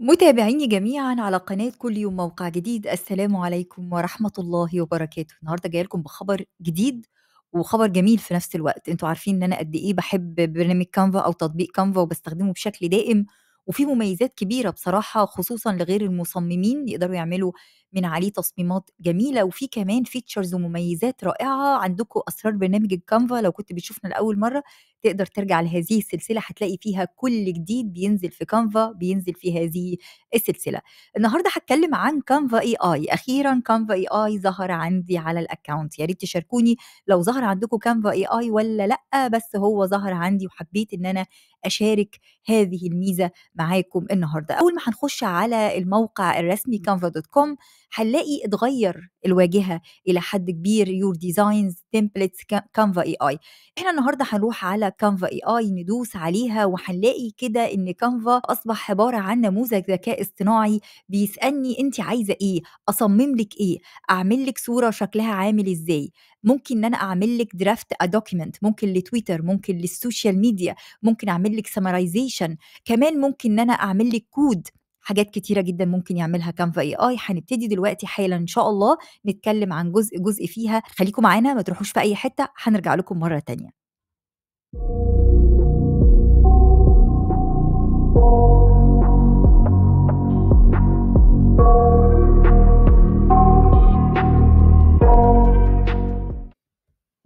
متابعيني جميعا على قناة كل يوم موقع جديد السلام عليكم ورحمة الله وبركاته النهاردة جاي لكم بخبر جديد وخبر جميل في نفس الوقت انتوا عارفين ان انا قد ايه بحب برنامج كانفا او تطبيق كانفا وبستخدمه بشكل دائم وفي مميزات كبيره بصراحه خصوصا لغير المصممين يقدروا يعملوا من عليه تصميمات جميله وفي كمان فيتشرز ومميزات رائعه عندكم اسرار برنامج الكانفا لو كنت بتشوفنا لاول مره تقدر ترجع لهذه السلسله هتلاقي فيها كل جديد بينزل في كانفا بينزل في هذه السلسله النهارده هتكلم عن كانفا اي اي اخيرا كانفا اي اي ظهر عندي على الاكونت يا ريت تشاركوني لو ظهر عندكم كانفا اي اي ولا لا بس هو ظهر عندي وحبيت ان انا أشارك هذه الميزة معاكم النهاردة أول ما هنخش على الموقع الرسمي canva.com هنلاقي اتغير الواجهه الى حد كبير يور ديزاينز تمبلتس كانفا اي اي احنا النهارده هنروح على كانفا اي اي ندوس عليها وهنلاقي كده ان كانفا اصبح عباره عن نموذج ذكاء اصطناعي بيسالني انت عايزه ايه اصمم لك ايه اعمل لك صوره شكلها عامل ازاي ممكن ان انا اعمل لك درافت ا دوكيمنت ممكن لتويتر ممكن للسوشيال ميديا ممكن اعمل لك سمرايزيشن كمان ممكن ان انا اعمل لك كود حاجات كتيره جدا ممكن يعملها كانفا اي اي هنبتدي دلوقتي حالا ان شاء الله نتكلم عن جزء جزء فيها خليكم معانا ما تروحوش في اي حته هنرجع لكم مره تانيه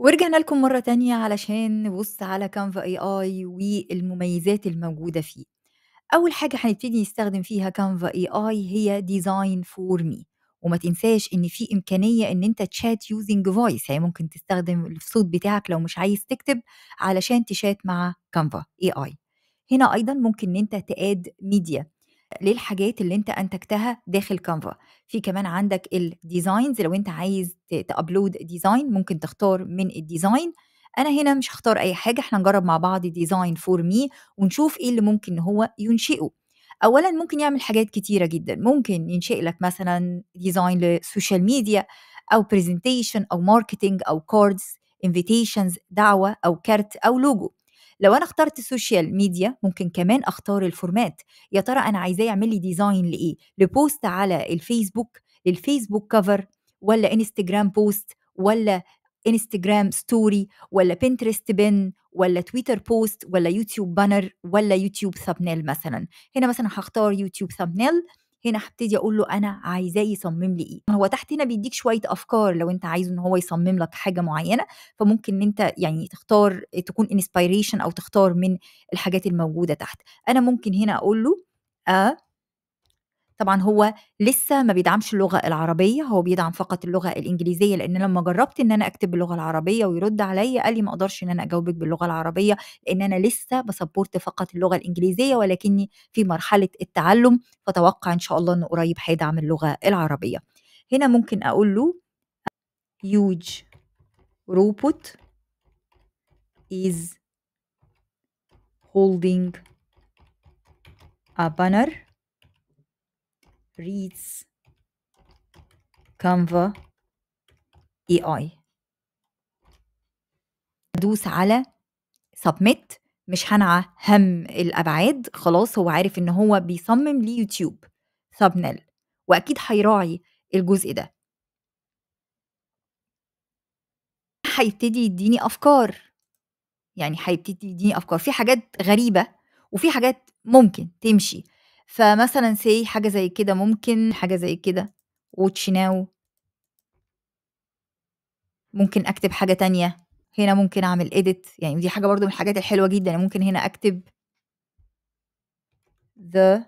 ورجعنا لكم مرة تانية علشان نبص على كانفا اي اي والمميزات الموجودة فيه اول حاجه هنبتدي نستخدم فيها كانفا اي اي هي ديزاين فور مي وما تنساش ان في امكانيه ان انت تشات يوزنج فويس يعني ممكن تستخدم الصوت بتاعك لو مش عايز تكتب علشان تشات مع كانفا اي اي هنا ايضا ممكن ان انت تاد ميديا للحاجات اللي انت انتجتها داخل كانفا في كمان عندك الديزاينز لو انت عايز تابلود ديزاين ممكن تختار من الديزاين انا هنا مش هختار اي حاجه احنا نجرب مع بعض ديزاين فور مي ونشوف ايه اللي ممكن هو ينشئه اولا ممكن يعمل حاجات كتيره جدا ممكن ينشئ لك مثلا ديزاين للسوشيال ميديا او برزنتيشن او ماركتنج او كاردز انفيتيشنز دعوه او كارت او لوجو لو انا اخترت السوشيال ميديا ممكن كمان اختار الفورمات يا ترى انا عايزاه يعمل لي ديزاين لايه لبوست على الفيسبوك للفيسبوك كفر ولا انستجرام بوست ولا انستجرام ستوري ولا بنترست بن ولا تويتر بوست ولا يوتيوب بانر ولا يوتيوب ثابنيل مثلا هنا مثلا هختار يوتيوب ثابنيل هنا هبتدي اقول له انا عايزاه يصمم لي ايه هو تحت هنا بيديك شويه افكار لو انت عايزه ان هو يصمم لك حاجه معينه فممكن ان انت يعني تختار تكون انسبيريشن او تختار من الحاجات الموجوده تحت انا ممكن هنا اقول له a آه، طبعا هو لسه ما بيدعمش اللغه العربيه هو بيدعم فقط اللغه الانجليزيه لان لما جربت ان انا اكتب باللغه العربيه ويرد عليا قال لي ما اقدرش ان انا اجاوبك باللغه العربيه لان انا لسه بسبورت فقط اللغه الانجليزيه ولكني في مرحله التعلم فتوقع ان شاء الله انه قريب هيدعم اللغه العربيه هنا ممكن اقول له huge robot is holding a banner reads canva AI ادوس على submit مش هنعى هم الابعاد خلاص هو عارف ان هو بيصمم ليوتيوب thumbnail واكيد هيراعي الجزء ده هيبتدي يديني افكار يعني هيبتدي يديني افكار في حاجات غريبه وفي حاجات ممكن تمشي فمثلًا سي حاجة زي كده ممكن، حاجة زي كده واتش ناو ممكن أكتب حاجة تانية، هنا ممكن أعمل اديت يعني دي حاجة برضه من الحاجات الحلوة جدًا، يعني ممكن هنا أكتب the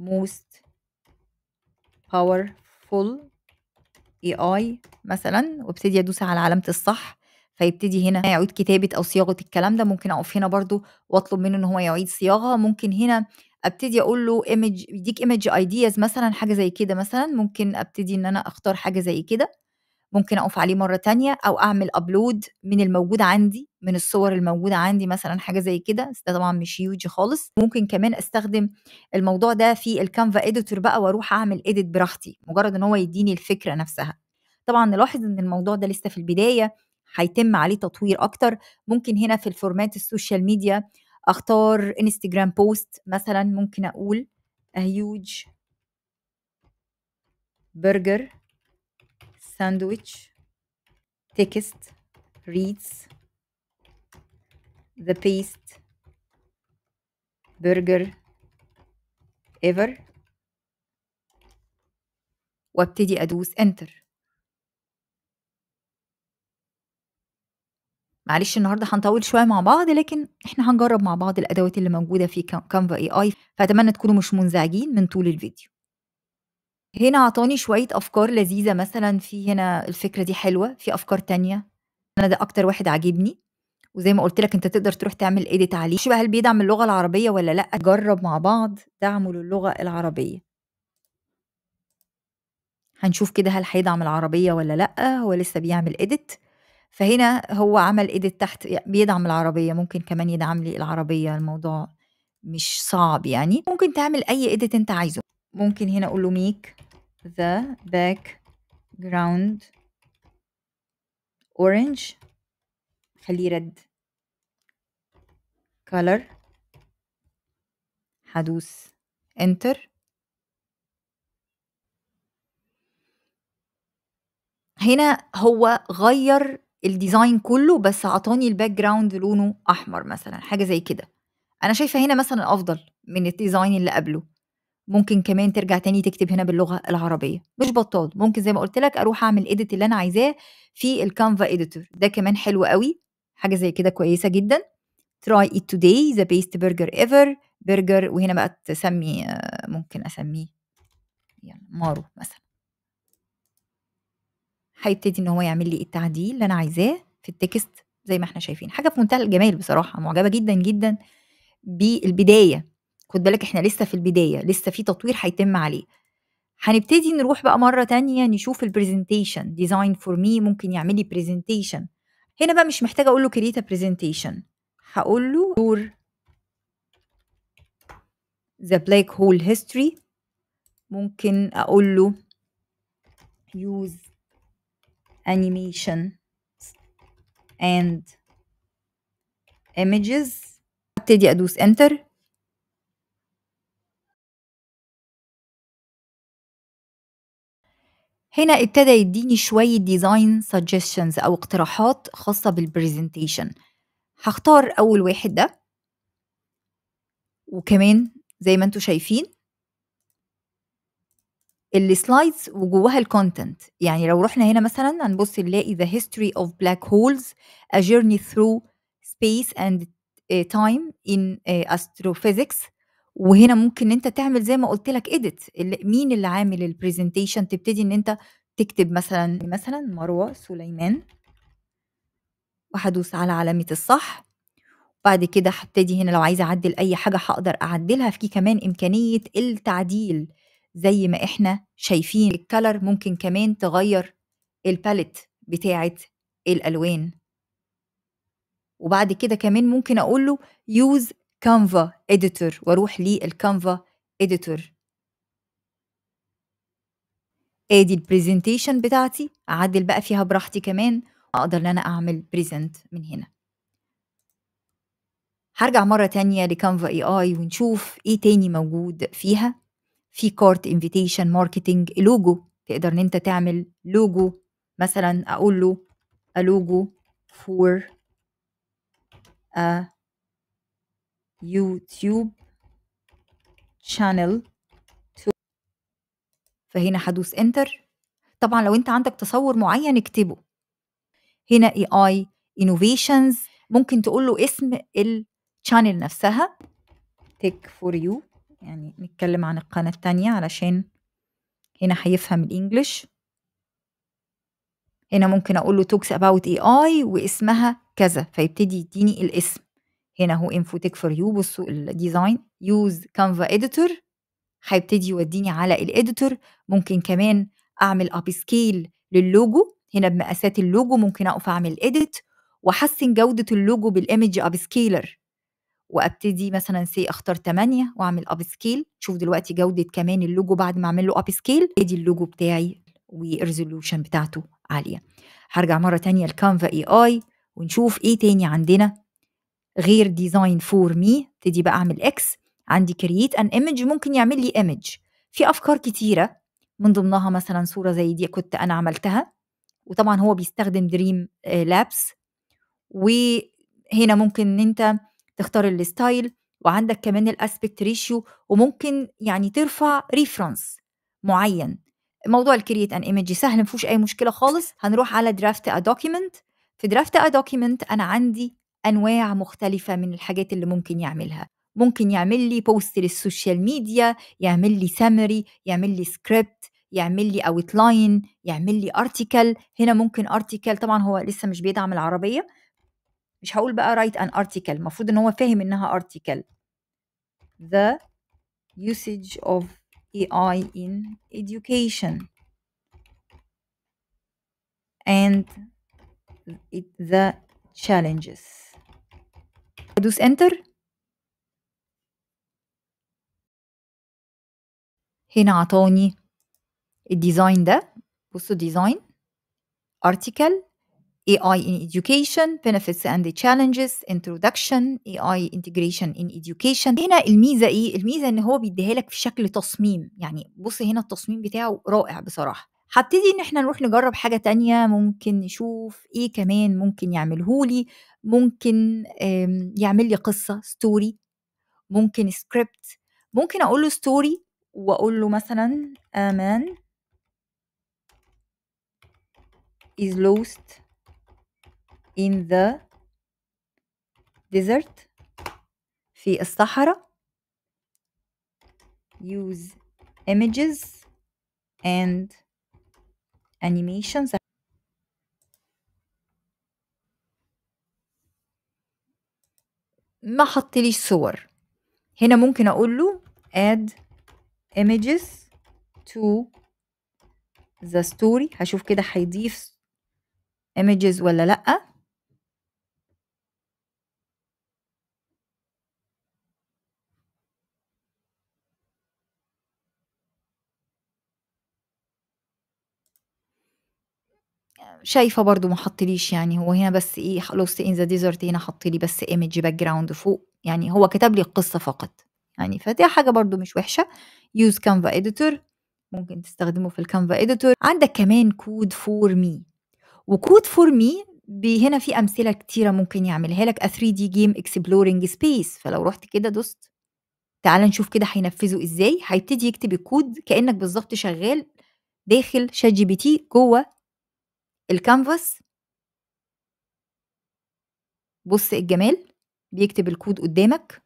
most powerful AI مثلًا وابتدي أدوس على علامة الصح، فيبتدي هنا يعيد كتابة أو صياغة الكلام ده، ممكن أقف هنا برضه وأطلب منه إن هو يعيد صياغة، ممكن هنا ابتدي اقول له ايمج يديك ايمج ايدياز مثلا حاجه زي كده مثلا ممكن ابتدي ان انا اختار حاجه زي كده ممكن اقف عليه مره تانية او اعمل ابلود من الموجود عندي من الصور الموجوده عندي مثلا حاجه زي كده ده طبعا مش هيوج خالص ممكن كمان استخدم الموضوع ده في الكانفا اديتور بقى واروح اعمل اديت براحتي مجرد ان هو يديني الفكره نفسها طبعا نلاحظ ان الموضوع ده لسه في البدايه هيتم عليه تطوير اكتر ممكن هنا في الفورمات السوشيال ميديا اختار انستجرام بوست مثلا ممكن اقول a huge برجر ساندويتش تكست reads the best burger ever وابتدي ادوس انتر معلش النهارده هنطول شويه مع بعض لكن احنا هنجرب مع بعض الادوات اللي موجوده في كانفا اي اي فاتمنى تكونوا مش منزعجين من طول الفيديو هنا عطاني شويه افكار لذيذه مثلا في هنا الفكره دي حلوه في افكار تانية انا ده اكتر واحد عاجبني وزي ما قلت لك انت تقدر تروح تعمل ايديت عليه شبه هل بيدعم اللغه العربيه ولا لا جرب مع بعض دعمه للغه العربيه هنشوف كده هل هيدعم العربيه ولا لا هو لسه بيعمل ايديت فهنا هو عمل ايديت تحت بيدعم العربيه ممكن كمان يدعم لي العربيه الموضوع مش صعب يعني ممكن تعمل اي ايديت انت عايزه ممكن هنا اقول له ميك ذا باك جراوند اورنج خليه رد color هدوس انتر هنا هو غير الديزاين كله بس عطاني الباك جراوند لونه أحمر مثلًا، حاجة زي كده. أنا شايفة هنا مثلًا أفضل من الديزاين اللي قبله. ممكن كمان ترجع تاني تكتب هنا باللغة العربية، مش بطّال، ممكن زي ما قُلت لك أروح أعمل ايديت اللي أنا عايزاه في الكانفا اديتور ده كمان حلو قوي حاجة زي كده كويسة جدًا. try it today the best burger ever برجر وهنا بقى تسمي آه، ممكن أسميه يعني مارو مثلًا. هيبتدي ان هو يعمل لي التعديل اللي انا عايزاه في التكست زي ما احنا شايفين حاجه في منتهى الجمال بصراحه معجبه جدا جدا بالبدايه خد بالك احنا لسه في البدايه لسه في تطوير هيتم عليه هنبتدي نروح بقى مره تانية نشوف البرزنتيشن ديزاين فور مي ممكن يعمل لي برزنتيشن هنا بقى مش محتاجه اقول له كريت برزنتيشن هقول له دور ذا بلاك هول هيستوري ممكن اقول له يوز animation and images ابتدي ادوس enter هنا ابتدى يديني شوية ديزاين suggestions أو اقتراحات خاصة بالبرزنتيشن هختار أول واحد ده وكمان زي ما انتوا شايفين السلايدز وجواها الكونتنت يعني لو رحنا هنا مثلا هنبص نلاقي ذا هيستوري اوف بلاك هولز ا جيرني ثرو سبيس اند تايم ان استروفيزكس وهنا ممكن انت تعمل زي ما قلت لك اديت مين اللي عامل البرزنتيشن تبتدي ان انت تكتب مثلا مثلا مروه سليمان وهدوس على علامه الصح بعد كده هبتدي هنا لو عايزه اعدل اي حاجه هقدر اعدلها في كمان امكانيه التعديل زي ما احنا شايفين الكلر ممكن كمان تغير الباليت بتاعة الألوان وبعد كده كمان ممكن أقول له use canva editor وأروح للكانفا editor ادي البرزنتيشن بتاعتي اعدل بقى فيها براحتي كمان اقدر ان انا اعمل بريزنت من هنا هرجع مرة تانية لكانفا اي اي ونشوف ايه تاني موجود فيها في كارت انفيتيشن ماركتنج لوجو تقدر ان انت تعمل لوجو مثلا اقول له a logo for a YouTube channel فهنا هدوس انتر طبعا لو انت عندك تصور معين اكتبه هنا اي اي انوفيشنز ممكن تقول له اسم الشانل نفسها تك فور يو يعني نتكلم عن القناة التانية علشان هنا هيفهم الإنجليش هنا ممكن أقول له توكس أباوت اي آي واسمها كذا فيبتدي يديني الاسم هنا هو تيك فور يو بصوا الديزاين يوز كانفا اديتور هيبتدي يوديني على الاديتور ممكن كمان اعمل اب سكيل للوجو هنا بمقاسات اللوجو ممكن اقف اعمل اديت واحسن جوده اللوجو بالايمج اب سكيلر وابتدي مثلا سي اختار 8 واعمل اب سكيل شوف دلوقتي جوده كمان اللوجو بعد ما اعمل له اب سكيل ادي اللوجو بتاعي والريزولوشن بتاعته عاليه هرجع مره تانية لكانفا اي اي ونشوف ايه تاني عندنا غير ديزاين فور مي ابتدي بقى اعمل اكس عندي كرييت ان ايمج ممكن يعمل لي ايمج في افكار كتيره من ضمنها مثلا صوره زي دي كنت انا عملتها وطبعا هو بيستخدم دريم لابس وهنا ممكن ان انت تختار الستايل وعندك كمان الاسبكت ريشيو وممكن يعني ترفع ريفرنس معين موضوع الكرييت ان ايمج سهل ما فيهوش اي مشكله خالص هنروح على درافت ا دوكيمنت في درافت ا دوكيمنت انا عندي انواع مختلفه من الحاجات اللي ممكن يعملها ممكن يعمل لي بوست للسوشيال ميديا يعمل لي سامري يعمل لي سكريبت يعمل لي اوتلاين يعمل لي ارتكل هنا ممكن ارتكل طبعا هو لسه مش بيدعم العربيه مش هقول بقى write an article المفروض ان هو فاهم انها article the usage of AI in education and the challenges ادوس enter هنا عطاني الديزاين ده بصوا ديزاين article AI in Education Benefits and Challenges Introduction AI Integration in Education هنا الميزة إيه؟ الميزة إن هو بيديها لك في شكل تصميم يعني بص هنا التصميم بتاعه رائع بصراحة هبتدي ان احنا نروح نجرب حاجة تانية ممكن نشوف ايه كمان ممكن يعملهولي ممكن يعمل لي قصة ستوري ممكن سكريبت ممكن اقول له ستوري واقول له مثلا امان is lost in the desert في الصحراء use images and animations ما حطليش صور هنا ممكن اقول له add images to the story هشوف كده هيضيف images ولا لأ شايفه برضو ما حطليش يعني هو هنا بس ايه لوست ان ذا ديزرت هنا حطلي بس ايمج باك جراوند فوق يعني هو كتب لي القصه فقط يعني فدي حاجه برضو مش وحشه يوز كانفا اديتور ممكن تستخدمه في الكانفا اديتور عندك كمان كود فور مي وكود فور مي هنا في امثله كتيره ممكن يعملها لك 3 دي جيم اكسبلورنج سبيس فلو رحت كده دوست تعال نشوف كده هينفذه ازاي هيبتدي يكتب الكود كانك بالظبط شغال داخل شات جي بي تي جوه الكانفاس بص الجمال بيكتب الكود قدامك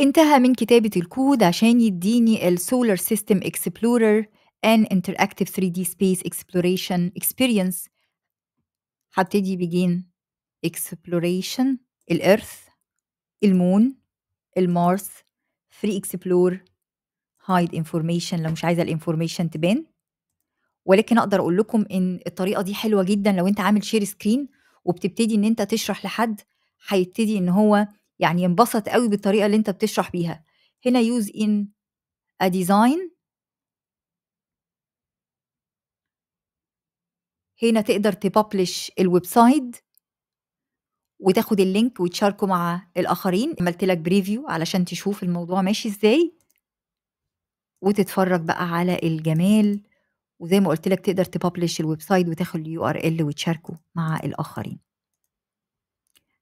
انتهى من كتابة الكود عشان يديني Solar System Explorer and interactive 3D space exploration experience هبتدي بجين exploration الـ Earth المون المارس Free Explore هايد انفورميشن لو مش عايزه الانفورميشن تبان ولكن اقدر اقول لكم ان الطريقه دي حلوه جدا لو انت عامل شير سكرين وبتبتدي ان انت تشرح لحد هيبتدي ان هو يعني ينبسط قوي بالطريقه اللي انت بتشرح بيها هنا يوز ان ا ديزاين هنا تقدر تبابلش الويب سايت وتاخد اللينك وتشاركه مع الاخرين عملت لك بريفيو علشان تشوف الموضوع ماشي ازاي وتتفرج بقى على الجمال وزي ما قلت لك تقدر تببلش الويب سايت وتاخد اليو ار ال وتشاركه مع الاخرين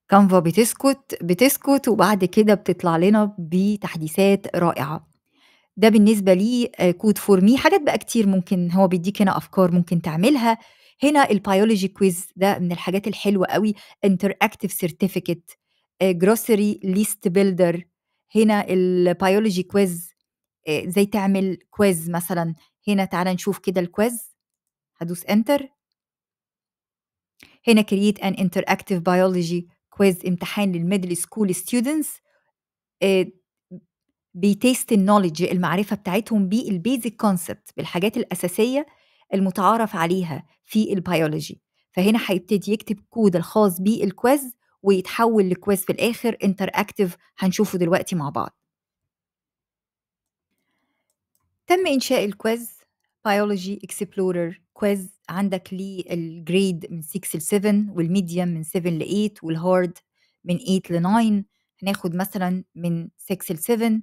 كانفا بتسكت بتسكت وبعد كده بتطلع لنا بتحديثات رائعه ده بالنسبه لي كود فور مي حاجات بقى كتير ممكن هو بيديك هنا افكار ممكن تعملها هنا البيولوجي كويز ده من الحاجات الحلوه قوي انتراكتيف سيرتيفيكت جروسري ليست بيلدر هنا البيولوجي كويز زي تعمل كويز مثلا هنا تعالى نشوف كده الكويز هدوس انتر هنا create an interactive biology quiz امتحان للميدل سكول ستودنتس بيتيست النولج المعرفة بتاعتهم بالبيزك كونسبت بالحاجات الأساسية المتعارف عليها في البيولوجي فهنا هيبتدي يكتب كود الخاص بالكويز ويتحول لكويز في الآخر انتر هنشوفه دلوقتي مع بعض تم إنشاء الكويز بايولوجي اكسبلورر كويز عندك ليه الجريد من 6 ل 7 والميديم من 7 ل 8 والهارد من 8 ل 9 هناخد مثلا من 6 ل 7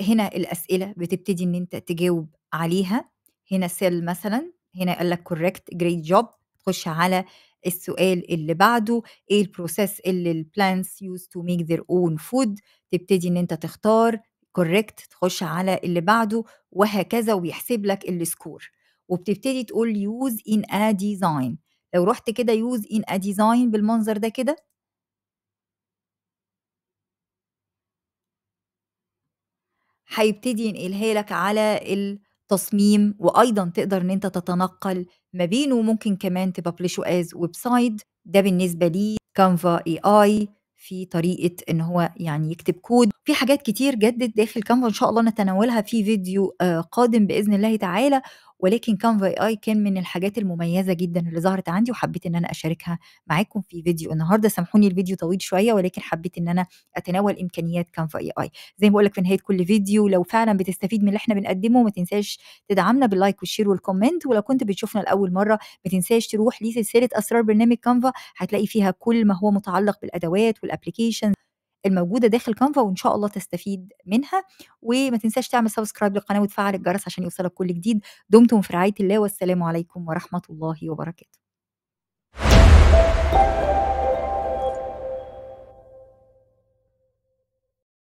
هنا الأسئلة بتبتدي إن أنت تجاوب عليها هنا سيل مثلا هنا قال لك كوركت جريد جوب تخش على السؤال اللي بعده ايه البروسيس اللي البلانتس يوز تو ميك ذير اون فود تبتدي ان انت تختار كوريكت تخش على اللي بعده وهكذا ويحسب لك السكور وبتبتدي تقول يوز ان ا ديزاين لو رحت كده يوز ان ا ديزاين بالمنظر ده كده هيبتدي ينقلها لك على التصميم وايضا تقدر ان انت تتنقل ما بينه وممكن كمان تببلشه از ويب سايت ده بالنسبه لي كانفا اي اي في طريقه ان هو يعني يكتب كود في حاجات كتير جدد داخل كانفا ان شاء الله نتناولها في فيديو آه، قادم باذن الله تعالى ولكن كانفا اي كان من الحاجات المميزه جدا اللي ظهرت عندي وحبيت ان انا اشاركها معاكم في فيديو النهارده سامحوني الفيديو طويل شويه ولكن حبيت ان انا اتناول امكانيات كانفا اي اي زي ما بقول لك في نهايه كل فيديو لو فعلا بتستفيد من اللي احنا بنقدمه ما تنساش تدعمنا باللايك والشير والكومنت ولو كنت بتشوفنا لاول مره ما تنساش تروح لسلسله اسرار برنامج كانفا هتلاقي فيها كل ما هو متعلق بالادوات والابلكيشنز الموجوده داخل كانفا وان شاء الله تستفيد منها وما تنساش تعمل سبسكرايب للقناه وتفعل الجرس عشان يوصلك كل جديد دمتم في رعايه الله والسلام عليكم ورحمه الله وبركاته